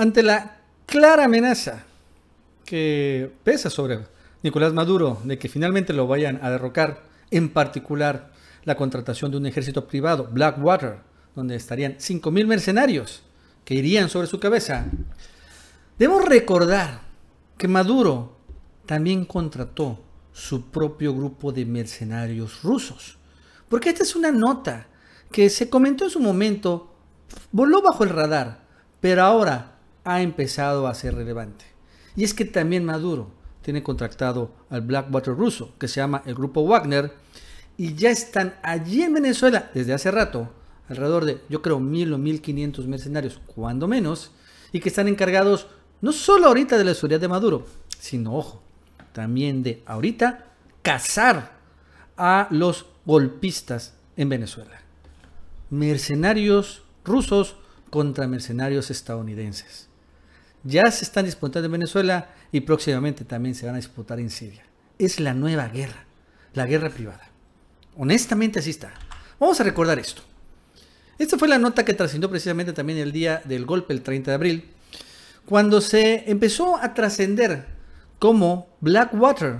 Ante la clara amenaza que pesa sobre Nicolás Maduro de que finalmente lo vayan a derrocar, en particular la contratación de un ejército privado, Blackwater, donde estarían 5.000 mercenarios que irían sobre su cabeza. Debemos recordar que Maduro también contrató su propio grupo de mercenarios rusos. Porque esta es una nota que se comentó en su momento, voló bajo el radar, pero ahora ha empezado a ser relevante. Y es que también Maduro tiene contractado al Blackwater ruso, que se llama el grupo Wagner, y ya están allí en Venezuela desde hace rato, alrededor de yo creo mil o mil quinientos mercenarios, cuando menos, y que están encargados no solo ahorita de la seguridad de Maduro, sino, ojo, también de ahorita cazar a los golpistas en Venezuela. Mercenarios rusos contra mercenarios estadounidenses ya se están disputando en Venezuela y próximamente también se van a disputar en Siria. Es la nueva guerra, la guerra privada. Honestamente así está. Vamos a recordar esto. Esta fue la nota que trascendió precisamente también el día del golpe, el 30 de abril, cuando se empezó a trascender como Blackwater,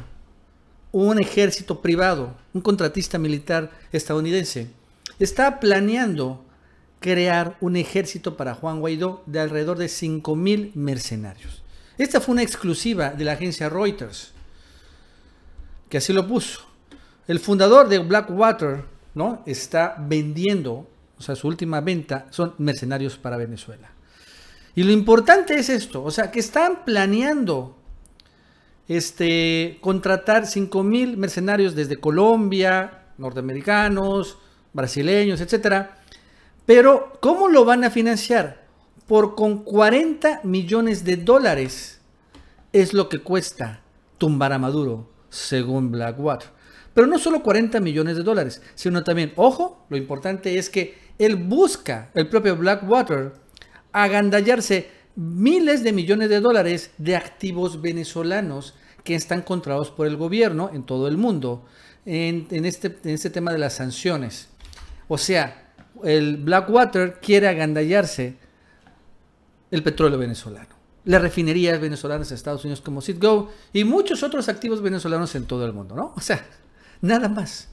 un ejército privado, un contratista militar estadounidense, está planeando crear un ejército para Juan Guaidó de alrededor de 5.000 mercenarios. Esta fue una exclusiva de la agencia Reuters, que así lo puso. El fundador de Blackwater ¿no? está vendiendo, o sea, su última venta son mercenarios para Venezuela. Y lo importante es esto, o sea, que están planeando este, contratar 5.000 mercenarios desde Colombia, norteamericanos, brasileños, etcétera, pero, ¿cómo lo van a financiar? Por con 40 millones de dólares es lo que cuesta tumbar a Maduro, según Blackwater. Pero no solo 40 millones de dólares, sino también, ojo, lo importante es que él busca, el propio Blackwater, agandallarse miles de millones de dólares de activos venezolanos que están controlados por el gobierno en todo el mundo, en, en este, este tema de las sanciones. O sea, el Blackwater quiere agandallarse el petróleo venezolano, las refinerías venezolanas en Estados Unidos como Citgo y muchos otros activos venezolanos en todo el mundo, ¿no? O sea, nada más.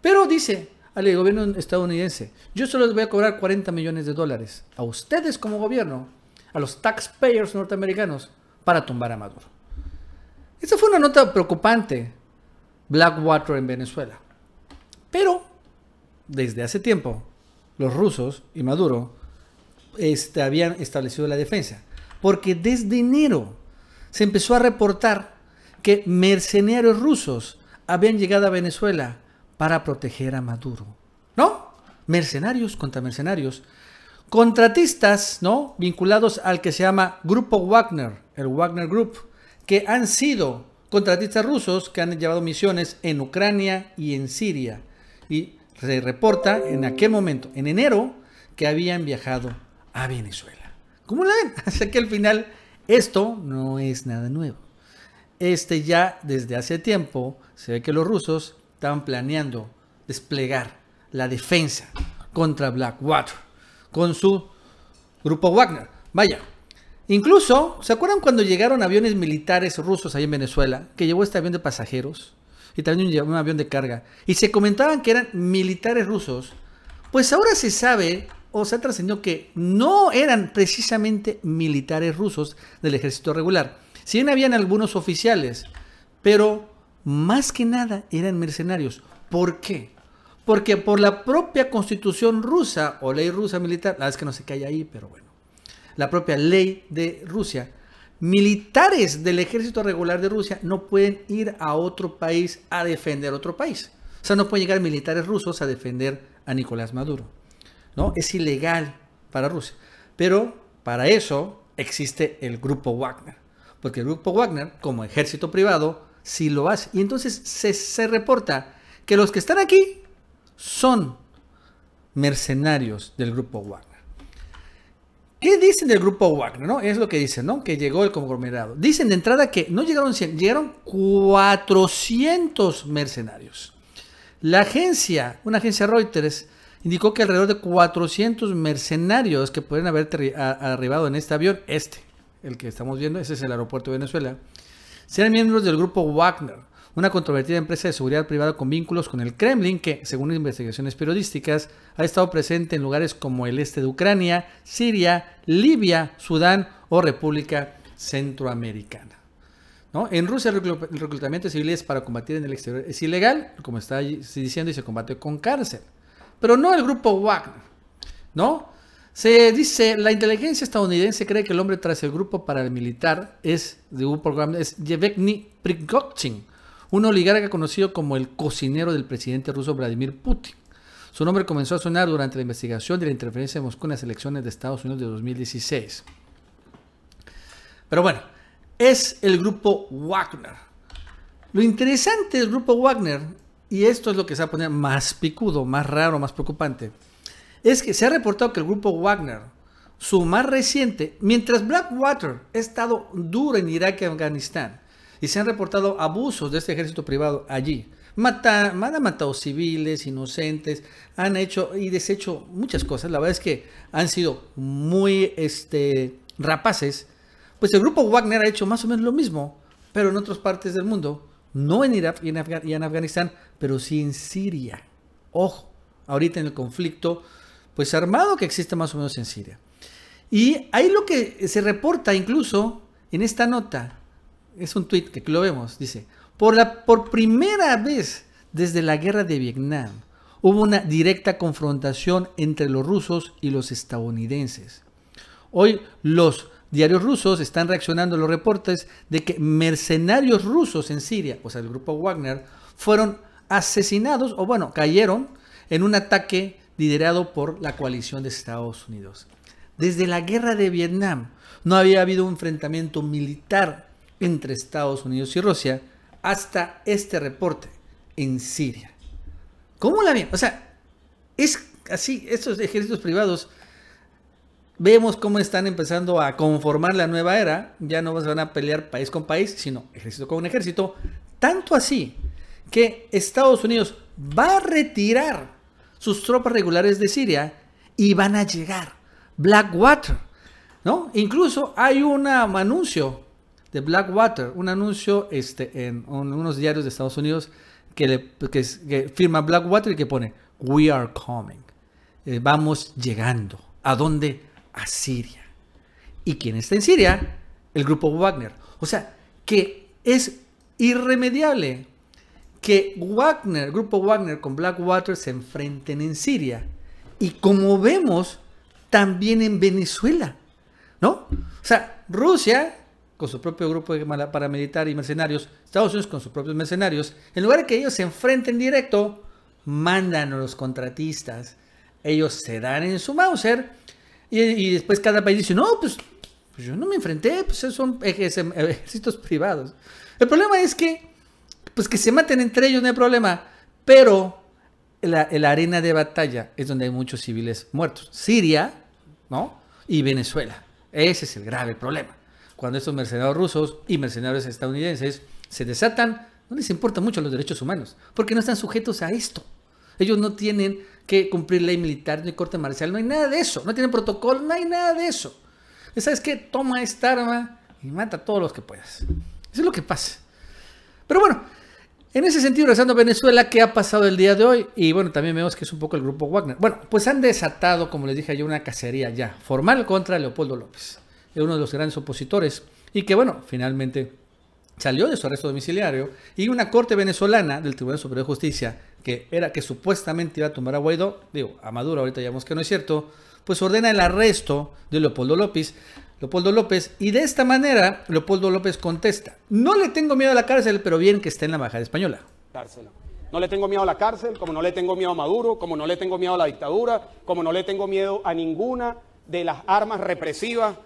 Pero dice al gobierno estadounidense, yo solo les voy a cobrar 40 millones de dólares a ustedes como gobierno, a los taxpayers norteamericanos, para tumbar a Maduro. Esa fue una nota preocupante, Blackwater en Venezuela. Pero, desde hace tiempo, los rusos y Maduro este, habían establecido la defensa. Porque desde enero se empezó a reportar que mercenarios rusos habían llegado a Venezuela para proteger a Maduro. ¿No? Mercenarios contra mercenarios. Contratistas, ¿no? Vinculados al que se llama Grupo Wagner, el Wagner Group, que han sido contratistas rusos que han llevado misiones en Ucrania y en Siria. Y se reporta en aquel momento, en enero, que habían viajado a Venezuela. ¿Cómo lo ven? Así que al final esto no es nada nuevo. Este ya desde hace tiempo se ve que los rusos estaban planeando desplegar la defensa contra Blackwater con su grupo Wagner. Vaya, incluso, ¿se acuerdan cuando llegaron aviones militares rusos ahí en Venezuela? Que llevó este avión de pasajeros y también un, avión de carga. Y se comentaban que eran militares rusos. Pues ahora se sabe o se ha trascendido que no eran precisamente militares rusos del ejército regular. Si bien habían algunos oficiales, pero más que nada eran mercenarios. ¿Por qué? Porque por la propia constitución rusa o ley rusa militar, la verdad es que no se sé qué hay ahí, pero bueno, la propia ley de Rusia militares del ejército regular de Rusia no pueden ir a otro país a defender otro país. O sea, no pueden llegar militares rusos a defender a Nicolás Maduro. ¿no? Es ilegal para Rusia. Pero para eso existe el grupo Wagner. Porque el grupo Wagner, como ejército privado, sí lo hace. Y entonces se reporta que los que están aquí son mercenarios del grupo Wagner. ¿Qué dicen del grupo Wagner? ¿no? Es lo que dicen, ¿no? Que llegó el conglomerado. Dicen de entrada que no llegaron 100, llegaron 400 mercenarios. La agencia, una agencia Reuters, indicó que alrededor de 400 mercenarios que pueden haber arribado en este avión, este, el que estamos viendo, ese es el aeropuerto de Venezuela, serán miembros del grupo Wagner una controvertida empresa de seguridad privada con vínculos con el Kremlin que, según investigaciones periodísticas, ha estado presente en lugares como el este de Ucrania, Siria, Libia, Sudán o República Centroamericana. ¿No? En Rusia el reclutamiento de civiles para combatir en el exterior es ilegal, como está diciendo, y se combate con cárcel. Pero no el grupo Wagner, ¿no? Se dice, la inteligencia estadounidense cree que el hombre tras el grupo paramilitar es de un programa, es Yevgeny Prigozhin, un oligarca conocido como el cocinero del presidente ruso Vladimir Putin. Su nombre comenzó a sonar durante la investigación de la interferencia de Moscú en las elecciones de Estados Unidos de 2016. Pero bueno, es el grupo Wagner. Lo interesante del grupo Wagner, y esto es lo que se va a poner más picudo, más raro, más preocupante, es que se ha reportado que el grupo Wagner, su más reciente, mientras Blackwater ha estado duro en Irak y Afganistán, y se han reportado abusos de este ejército privado allí. Mata, han matado civiles, inocentes, han hecho y deshecho muchas cosas. La verdad es que han sido muy este, rapaces. Pues el grupo Wagner ha hecho más o menos lo mismo, pero en otras partes del mundo. No en Irak y en, y en Afganistán, pero sí en Siria. Ojo, ahorita en el conflicto pues armado que existe más o menos en Siria. Y ahí lo que se reporta incluso en esta nota es un tweet que lo vemos, dice, por, la, por primera vez desde la guerra de Vietnam hubo una directa confrontación entre los rusos y los estadounidenses. Hoy los diarios rusos están reaccionando a los reportes de que mercenarios rusos en Siria, o sea, el grupo Wagner, fueron asesinados o bueno, cayeron en un ataque liderado por la coalición de Estados Unidos. Desde la guerra de Vietnam no había habido un enfrentamiento militar entre Estados Unidos y Rusia hasta este reporte en Siria. ¿Cómo la ven? O sea, es así, estos ejércitos privados, vemos cómo están empezando a conformar la nueva era, ya no se van a pelear país con país, sino ejército con ejército, tanto así que Estados Unidos va a retirar sus tropas regulares de Siria y van a llegar Blackwater, ¿no? Incluso hay un anuncio Blackwater, un anuncio este, en, unos diarios de Estados Unidos que, firma Blackwater y que pone, We are coming. Eh, vamos llegando. ¿A dónde? A Siria. ¿Y quién está en Siria? El grupo Wagner. O sea, que es irremediable que Wagner, el grupo Wagner con Blackwater se enfrenten en Siria. Y como vemos, también en Venezuela. ¿No? O sea, Rusia con su propio grupo paramilitar y mercenarios, Estados Unidos con sus propios mercenarios, en lugar de que ellos se enfrenten directo, mandan a los contratistas, ellos se dan en su Mauser y, después cada país dice, no, pues, pues yo no me enfrenté, pues son ejércitos privados. El problema es que, pues que se maten entre ellos no hay problema, pero la, la arena de batalla es donde hay muchos civiles muertos. Siria, ¿no? Y Venezuela. Ese es el grave problema cuando estos mercenarios rusos y mercenarios estadounidenses se desatan, no les importa mucho los derechos humanos, porque no están sujetos a esto. Ellos no tienen que cumplir ley militar ni corte marcial, no hay nada de eso, no tienen protocolo, no hay nada de eso. ¿Sabes qué? Toma esta arma y mata a todos los que puedas. Eso es lo que pasa. Pero bueno, en ese sentido, regresando a Venezuela, ¿qué ha pasado el día de hoy? Y bueno, también vemos que es un poco el grupo Wagner. Bueno, pues han desatado, como les dije yo, una cacería ya formal contra Leopoldo López uno de los grandes opositores, y que bueno, finalmente salió de su arresto domiciliario y una corte venezolana del Tribunal Superior de Justicia, que era que supuestamente iba a tomar a Guaidó, digo, a Maduro ahorita ya vemos que no es cierto, pues ordena el arresto de Leopoldo López. Leopoldo López, y de esta manera Leopoldo López contesta, no le tengo miedo a la cárcel, pero bien que esté en la Embajada Española. Cárcel. No le tengo miedo a la cárcel, como no le tengo miedo a Maduro, como no le tengo miedo a la dictadura, como no le tengo miedo a ninguna de las armas represivas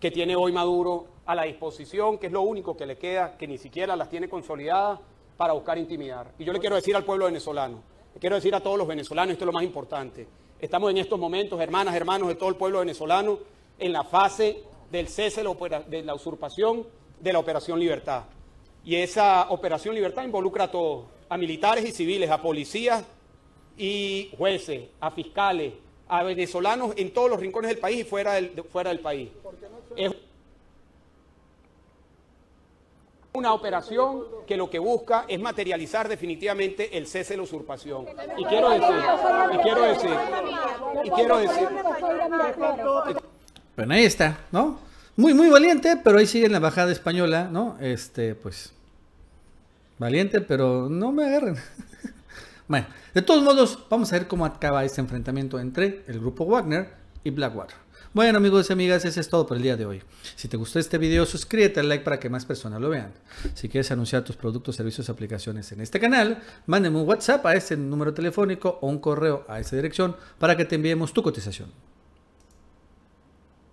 que tiene hoy Maduro a la disposición, que es lo único que le queda, que ni siquiera las tiene consolidadas para buscar intimidar. Y yo le quiero decir al pueblo venezolano, le quiero decir a todos los venezolanos, esto es lo más importante, estamos en estos momentos, hermanas, hermanos de todo el pueblo venezolano, en la fase del cese de la usurpación de la Operación Libertad. Y esa Operación Libertad involucra a todos, a militares y civiles, a policías y jueces, a fiscales, a venezolanos en todos los rincones del país y fuera del, país es una operación que lo que busca es materializar definitivamente el cese de la usurpación. Y quiero decir, y quiero decir, y quiero decir. Bueno, ahí está, ¿no? Muy, muy valiente, pero ahí sigue en la embajada española, ¿no? Este, pues. Valiente, pero no me agarren. Bueno, de todos modos, vamos a ver cómo acaba este enfrentamiento entre el grupo Wagner y Blackwater. Bueno amigos y amigas, eso es todo por el día de hoy. Si te gustó este video, suscríbete al like para que más personas lo vean. Si quieres anunciar tus productos, servicios, aplicaciones en este canal, mándame un WhatsApp a este número telefónico o un correo a esa dirección para que te enviemos tu cotización.